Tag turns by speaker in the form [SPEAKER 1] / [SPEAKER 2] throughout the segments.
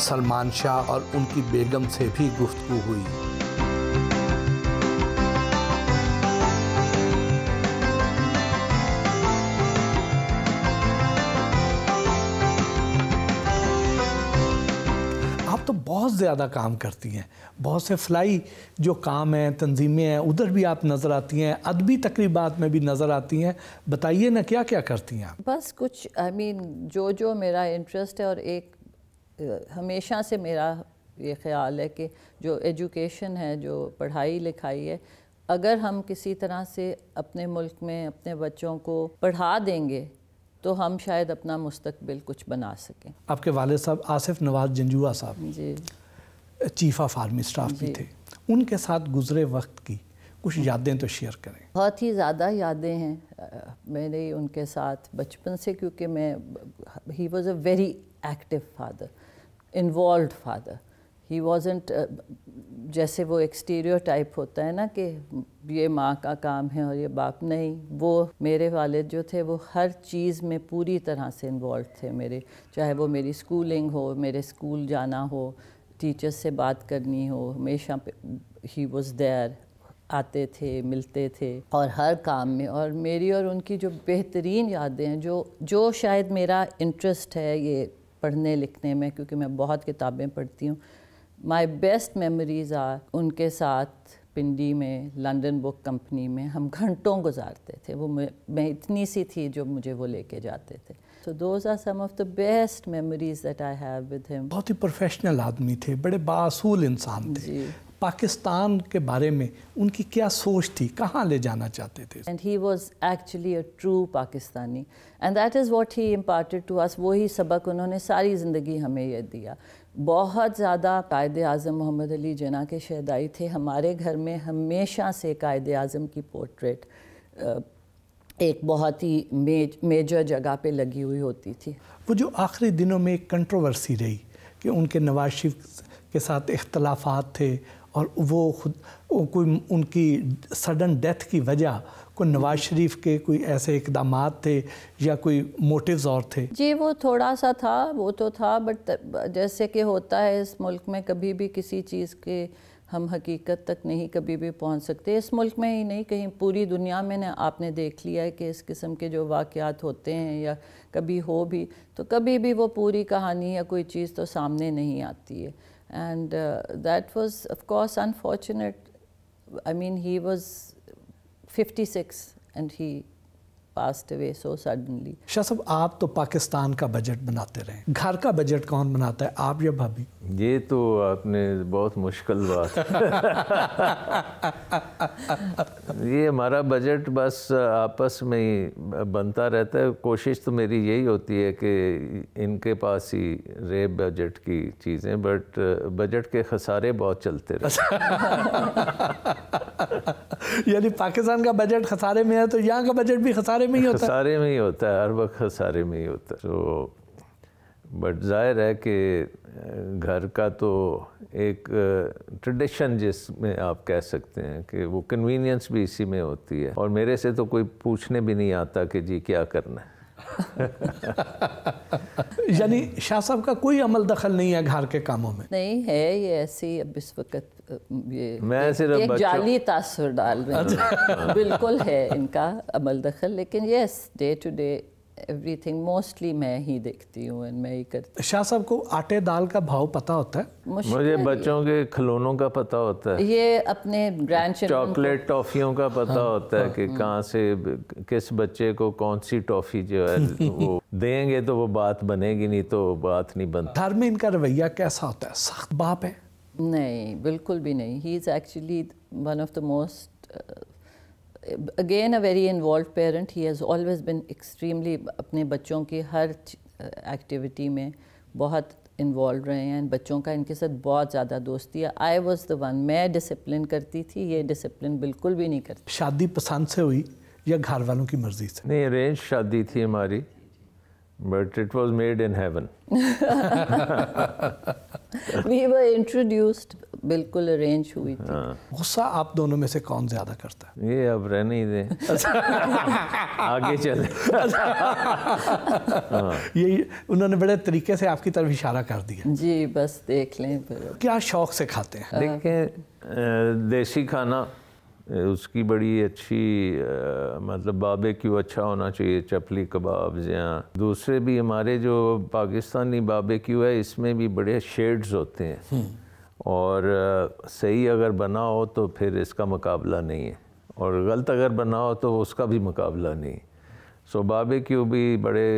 [SPEAKER 1] सलमान शाह और उनकी बेगम से भी गुफ्तु हुई आप तो बहुत ज़्यादा काम करती हैं बहुत से फ्लाई जो काम हैं तंजीमें हैं उधर भी आप नज़र आती हैं अदबी तकरीबात में भी नज़र आती हैं बताइए ना
[SPEAKER 2] क्या क्या करती हैं आप बस कुछ आई I मीन mean, जो जो मेरा इंटरेस्ट है और एक हमेशा से मेरा ये ख्याल है कि जो एजुकेशन है जो पढ़ाई लिखाई है अगर हम किसी तरह से अपने मुल्क में अपने बच्चों को पढ़ा देंगे तो हम शायद अपना मुस्तबिल कुछ बना सकें
[SPEAKER 1] आपके वाले साहब आसिफ नवाज जंजुआ साहब ji chief of army staff भी थे उनके साथ गुजरे वक्त की कुछ यादें तो शेयर करें
[SPEAKER 2] बहुत ही ज़्यादा यादें हैं मेरे उनके साथ बचपन से क्योंकि मैं he was a very active father involved father he wasn't जैसे वो एक्सटीरियर टाइप होता है ना कि ये माँ का काम है और ये बाप नहीं वो मेरे वालिद जो थे वो हर चीज़ में पूरी तरह से इन्वॉल्व थे मेरे चाहे वो मेरी स्कूलिंग हो मेरे स्कूल जाना हो टीचर्स से बात करनी हो हमेशा ही वॉज देयर आते थे मिलते थे और हर काम में और मेरी और उनकी जो बेहतरीन यादें हैं जो जो शायद मेरा इंटरेस्ट है ये पढ़ने लिखने में क्योंकि मैं बहुत किताबें पढ़ती हूँ माई बेस्ट मेमोरीज आर उनके साथ पिंडी में लंदन बुक कंपनी में हम घंटों गुजारते थे वो मैं, इतनी सी थी जो मुझे वो लेके जाते थे so those are some of the best memories that I have with him
[SPEAKER 1] बहुत ही प्रोफेशनल आदमी थे बड़े बासूल इंसान थे पाकिस्तान के बारे में उनकी क्या सोच थी कहाँ ले जाना चाहते थे
[SPEAKER 2] and he was actually a true Pakistani and that is what he important to us वही सबक उन्होंने सारी ज़िंदगी हमें यह दिया बहुत ज़्यादा कायद अजम मोहम्मद अली जना के शहदाई थे हमारे घर में हमेशा से कायद अजम की पोर्ट्रेट एक बहुत ही मेज, मेजर जगह पे लगी हुई होती थी
[SPEAKER 1] वो जो आखिरी दिनों में एक कंट्रोवर्सी रही कि उनके नवाज शरीफ के साथ इख्तलाफात थे और वो खुद कोई उनकी सडन डेथ की वजह कोई नवाज शरीफ के कोई ऐसे इकदाम थे या कोई मोटिव्स और थे
[SPEAKER 2] जी वो थोड़ा सा था वो तो था बट जैसे कि होता है इस मुल्क में कभी भी किसी चीज़ के हम हकीकत तक नहीं कभी भी पहुंच सकते इस मुल्क में ही नहीं कहीं पूरी दुनिया में ना आपने देख लिया है कि इस किस्म के जो वाक़ात होते हैं या कभी हो भी तो कभी भी वो पूरी कहानी या कोई चीज़ तो सामने नहीं आती है And uh, that was, of course, unfortunate. I mean, he was 56 and he passed away so suddenly
[SPEAKER 1] Shah साहब आप तो पाकिस्तान का बजट बनाते रहे घर का बजट कौन बनाता है
[SPEAKER 3] आप या भाभी ये तो आपने बहुत मुश्किल बात ये हमारा बजट बस आपस में ही बनता रहता है कोशिश तो मेरी यही होती है कि इनके पास ही रे बजट की चीज़ें बट बजट के खसारे बहुत चलते रहते
[SPEAKER 1] यानी पाकिस्तान का बजट खसारे में है तो यहाँ का बजट भी खसारे खसारे
[SPEAKER 3] में ही होता है खसारे में ही होता है हर वक्त खसारे में ही होता है तो बट जाहिर है कि घर का तो एक ट्रेडिशन जिसमें आप कह सकते हैं कि वो कन्वीनियंस भी इसी में होती है और मेरे से तो कोई पूछने भी नहीं आता कि जी क्या करना है
[SPEAKER 1] यानी शाह साहब का कोई अमल दखल नहीं है घर के कामों में
[SPEAKER 2] नहीं है ये ऐसी अब इस वक्त ये मैं सिर्फ एक जाली तासर डाल रही अच्छा। बिल्कुल है इनका अमल दखल लेकिन yes day to day everything mostly मैं ही देखती हूँ एंड मैं ही करती हूँ शाह साहब को आटे दाल
[SPEAKER 1] का भाव पता होता है
[SPEAKER 3] मुझे बच्चों के खिलौनों का पता होता है
[SPEAKER 2] ये अपने ब्रांच चॉकलेट
[SPEAKER 3] टॉफ़ियों का पता हाँ, होता हाँ, है कि हाँ। कहाँ से किस बच्चे को कौन सी टॉफ़ी जो है वो देंगे तो वो बात बनेगी नहीं तो बात नहीं बनती
[SPEAKER 2] घर में इनका रवैया कैसा होता है सख्त बाप है नहीं बिल्कुल भी नहीं he is actually one of the most again a very involved parent he has always been extremely अपने बच्चों की हर एक्टिविटी में बहुत इन्वॉल्व रहे हैं बच्चों का इनके साथ बहुत ज़्यादा दोस्ती है आई वॉज द वन मैं डिसिप्लिन करती थी ये डिसिप्लिन बिल्कुल भी नहीं करती
[SPEAKER 1] शादी पसंद से हुई या घर वालों की मर्जी से
[SPEAKER 3] नहीं अरेंज शादी थी हमारी but it was made in heaven
[SPEAKER 2] we were introduced बिल्कुल अरेंज हुई थी हाँ। गुस्सा आप दोनों में से कौन ज्यादा करता है ये अब रहने ही दे
[SPEAKER 3] आगे चले
[SPEAKER 1] हाँ। ये उन्होंने बड़े तरीके से आपकी तरफ इशारा कर दिया
[SPEAKER 2] जी बस देख लें क्या शौक से खाते हैं
[SPEAKER 3] देखें देसी खाना उसकी बड़ी अच्छी आ, मतलब बाबे क्यू अच्छा होना चाहिए चपली कबाब यहाँ दूसरे भी हमारे जो पाकिस्तानी बाबे क्यू है इसमें भी बड़े शेड्स होते हैं हम्म। और सही अगर बना हो तो फिर इसका मुकाबला नहीं है और गलत अगर बना हो तो उसका भी मुकाबला नहीं सो बाबे क्यों भी बड़े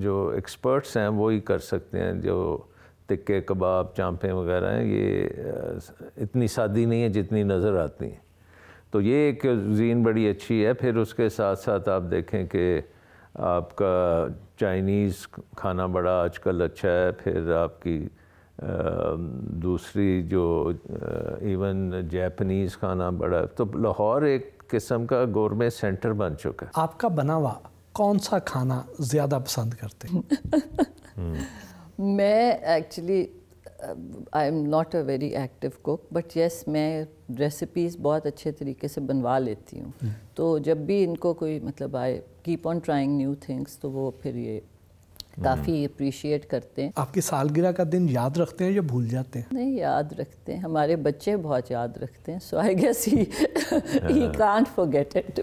[SPEAKER 3] जो एक्सपर्ट्स हैं वो ही कर सकते हैं जो टिक्के कबाब चाँपें वगैरह हैं ये इतनी सादी नहीं है जितनी नज़र आती हैं तो ये एक जीन बड़ी अच्छी है फिर उसके साथ साथ आप देखें कि आपका चाइनीज़ खाना बड़ा आजकल अच्छा है फिर आपकी दूसरी जो इवन जापानीज़ खाना बड़ा तो लाहौर एक किस्म का गोरमे सेंटर बन चुका है आपका
[SPEAKER 1] बना हुआ कौन सा खाना ज़्यादा पसंद करते हैं
[SPEAKER 2] मैं actually I am not a very active cook but yes मैं रेसिपीज़ बहुत अच्छे तरीके से बनवा लेती हूँ हम्म। तो जब भी इनको कोई मतलब I keep on trying new things तो वो फिर ये काफ़ी अप्रिशिएट हम्म। करते हैं
[SPEAKER 1] आपके सालगिरह का दिन याद रखते हैं या भूल जाते हैं
[SPEAKER 2] नहीं याद रखते हैं हमारे बच्चे बहुत याद रखते हैं so I guess he he can't forget it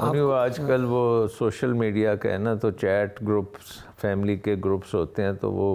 [SPEAKER 3] वो आजकल वो सोशल मीडिया का है ना तो चैट ग्रुप्स फैमिली के ग्रुप्स होते हैं तो वो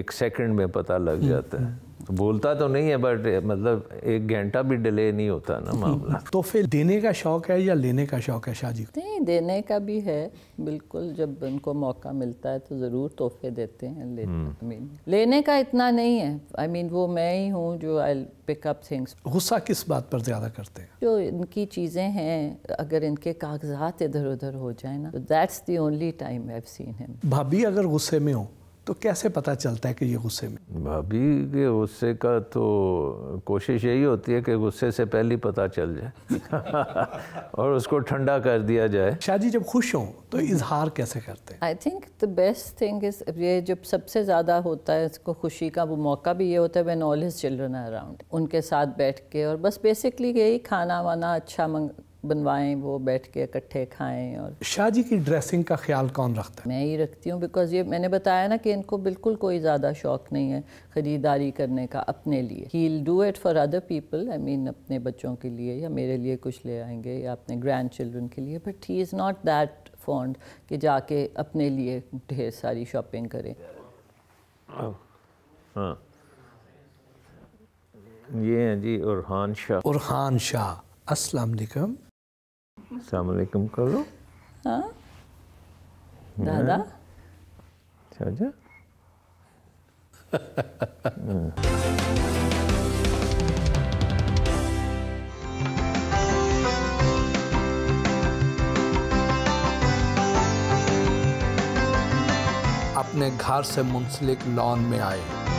[SPEAKER 3] एक सेकंड में पता लग हम्म, जाता है हम्म। बोलता तो नहीं है बट मतलब एक घंटा भी डिले नहीं होता ना मामला
[SPEAKER 1] तो फिर देने का शौक है या लेने का शौक है शाह जी
[SPEAKER 2] नहीं देने का भी है बिल्कुल जब उनको मौका मिलता है तो ज़रूर तोहफे देते हैं लेते हम्म। लेने का इतना नहीं है आई I मीन mean, वो मैं ही हूँ जो आई अप थिंग्स गुस्सा किस बात पर ज़्यादा करते हैं जो इनकी चीज़ें हैं अगर इनके कागजात इधर उधर हो जाए ना तो that's the only time I seen him
[SPEAKER 1] भाभी अगर गुस्से में हो तो कैसे पता चलता है कि ये गुस्से में
[SPEAKER 3] भाभी के गुस्से का तो कोशिश यही होती है कि गुस्से से पहले पता चल जाए और उसको ठंडा कर दिया जाए शादी जब खुश हो तो इजहार कैसे करते
[SPEAKER 2] हैं I think the best thing ये जब सबसे ज़्यादा होता है इसको खुशी का वो मौका भी ये होता है when all his children around उनके साथ बैठ के और बस बेसिकली यही खाना वाना अच्छा मंग बनवाएं वो बैठ के इकट्ठे खाएं और
[SPEAKER 1] शाहजी की ड्रेसिंग का ख्याल कौन रखता
[SPEAKER 2] है मैं ही रखती हूँ बिकॉज ये मैंने बताया ना कि इनको बिल्कुल कोई ज़्यादा शौक नहीं है ख़रीदारी करने का अपने लिए ही do it for other people I mean अपने बच्चों के लिए या मेरे लिए कुछ ले आएंगे या अपने ग्रैंड चिल्ड्रन के लिए but he is not that fond कि जाके अपने लिए ढेर सारी शॉपिंग करें
[SPEAKER 3] हाँ ये हैं जी उरहान शाह उरहान शाह अस्सलाम वालेकुम सलामकुम कर लो
[SPEAKER 2] हाँ दादा
[SPEAKER 3] समझा
[SPEAKER 1] अपने घर से मुंसलिक लॉन में आए